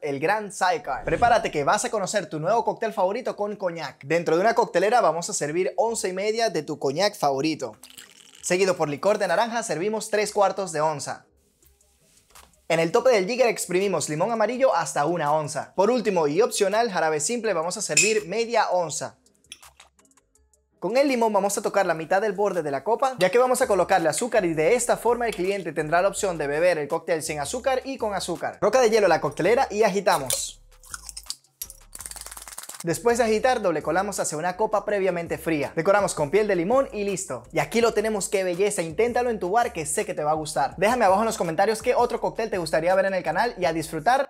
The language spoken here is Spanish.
el gran sidecar. Prepárate que vas a conocer tu nuevo cóctel favorito con coñac. Dentro de una coctelera vamos a servir once y media de tu coñac favorito. Seguido por licor de naranja servimos tres cuartos de onza. En el tope del jigger exprimimos limón amarillo hasta una onza. Por último y opcional, jarabe simple vamos a servir media onza. Con el limón vamos a tocar la mitad del borde de la copa, ya que vamos a colocarle azúcar y de esta forma el cliente tendrá la opción de beber el cóctel sin azúcar y con azúcar. Roca de hielo a la coctelera y agitamos. Después de agitar, doble colamos hacia una copa previamente fría. Decoramos con piel de limón y listo. Y aquí lo tenemos, qué belleza. Inténtalo en tu bar que sé que te va a gustar. Déjame abajo en los comentarios qué otro cóctel te gustaría ver en el canal y a disfrutar.